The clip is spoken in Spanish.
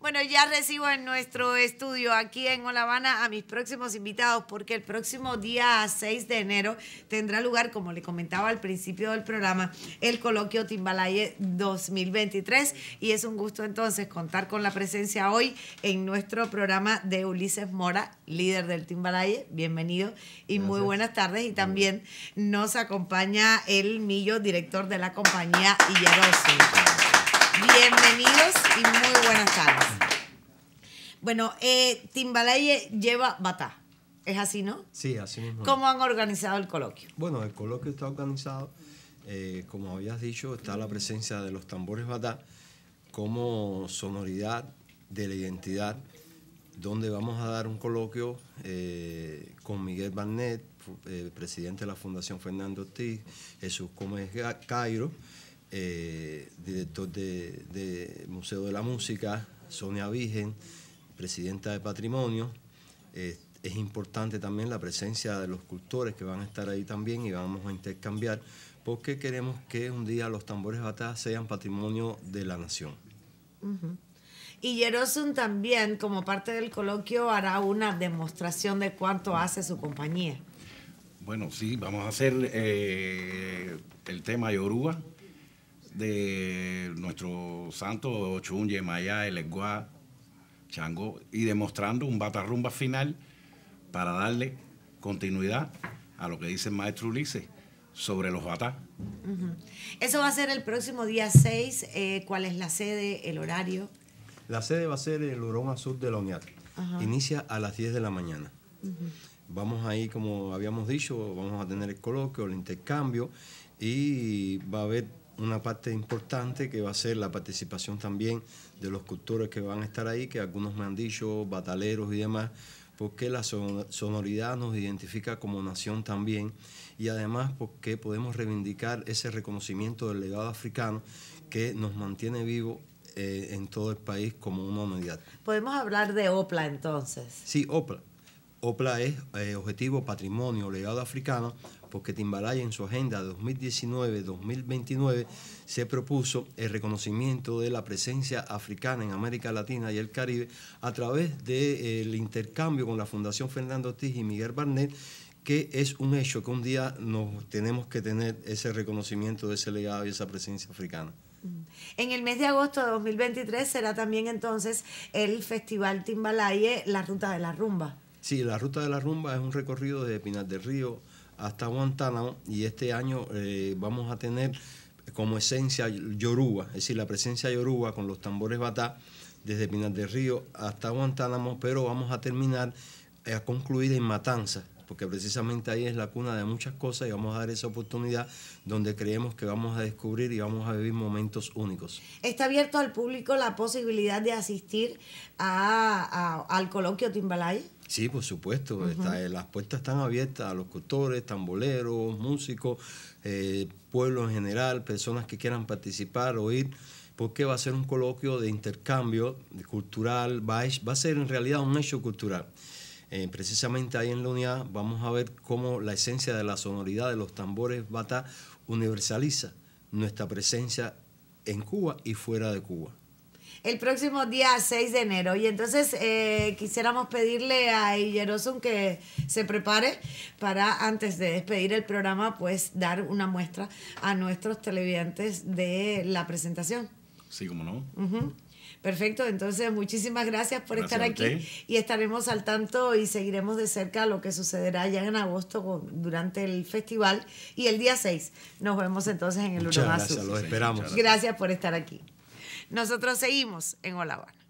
Bueno, ya recibo en nuestro estudio aquí en Olavana a mis próximos invitados porque el próximo día 6 de enero tendrá lugar, como le comentaba al principio del programa, el coloquio Timbalaye 2023 y es un gusto entonces contar con la presencia hoy en nuestro programa de Ulises Mora, líder del Timbalaye. Bienvenido y muy buenas tardes y también nos acompaña el Millo, director de la compañía Illarosi. Bienvenidos y muy buenas tardes. Bueno, eh, lleva batá. ¿Es así, no? Sí, así mismo. ¿Cómo han organizado el coloquio? Bueno, el coloquio está organizado, eh, como habías dicho, está la presencia de los tambores batá como sonoridad de la identidad, donde vamos a dar un coloquio eh, con Miguel Barnett, eh, presidente de la Fundación Fernando Ortiz, Jesús Gómez Cairo. Eh, director del de Museo de la Música, Sonia Virgen, presidenta de Patrimonio. es importante también la presencia de los cultores que van a estar ahí también y vamos a intercambiar porque queremos que un día los tambores batá sean patrimonio de la nación. Y Yerosun también, como parte del coloquio, hará una demostración de cuánto hace su compañía. Bueno, sí, vamos a hacer eh, el tema Yoruba, de nuestro santo Ochun, Maya, Eleguá, Chango, y demostrando un batarrumba final para darle continuidad a lo que dice el maestro Ulises sobre los Batá Eso va a ser el próximo día 6. Eh, ¿Cuál es la sede, el horario? La sede va a ser el Urón Azul de la UNIAT. Inicia a las 10 de la mañana. Vamos ahí, como habíamos dicho, vamos a tener el coloquio, el intercambio y va a haber una parte importante que va a ser la participación también de los cultores que van a estar ahí, que algunos me han dicho, bataleros y demás, porque la sonoridad nos identifica como nación también y además porque podemos reivindicar ese reconocimiento del legado africano que nos mantiene vivo eh, en todo el país como una unidad. Podemos hablar de OPLA entonces. Sí, OPLA. OPLA es eh, objetivo patrimonio legado africano porque Timbalaya en su agenda 2019-2029 se propuso el reconocimiento de la presencia africana en América Latina y el Caribe a través del eh, intercambio con la Fundación Fernando Ortiz y Miguel Barnet que es un hecho que un día nos tenemos que tener ese reconocimiento de ese legado y esa presencia africana. Mm. En el mes de agosto de 2023 será también entonces el Festival Timbalaye, la Ruta de la Rumba. Sí, la ruta de la rumba es un recorrido desde Pinar del Río hasta Guantánamo y este año eh, vamos a tener como esencia yoruba, es decir, la presencia yoruba con los tambores batá desde Pinar del Río hasta Guantánamo, pero vamos a terminar eh, a concluir en Matanzas, porque precisamente ahí es la cuna de muchas cosas y vamos a dar esa oportunidad donde creemos que vamos a descubrir y vamos a vivir momentos únicos. Está abierto al público la posibilidad de asistir al coloquio Timbalay. Sí, por supuesto. Eh, las puertas están abiertas a los cultores, tamboleros, músicos, eh, pueblo en general, personas que quieran participar, oír, porque va a ser un coloquio de intercambio cultural, va a, va a ser en realidad un hecho cultural. Eh, precisamente ahí en la unidad vamos a ver cómo la esencia de la sonoridad de los tambores bata universaliza nuestra presencia en Cuba y fuera de Cuba. El próximo día 6 de enero. Y entonces eh, quisiéramos pedirle a Illerosun que se prepare para, antes de despedir el programa, pues dar una muestra a nuestros televidentes de la presentación. Sí, cómo no. Perfecto, entonces muchísimas gracias por estar aquí y estaremos al tanto y seguiremos de cerca lo que sucederá ya en agosto durante el festival y el día 6. Nos vemos entonces en el Muchas Gracias, esperamos. Gracias por estar aquí. Nosotros seguimos en Olavana.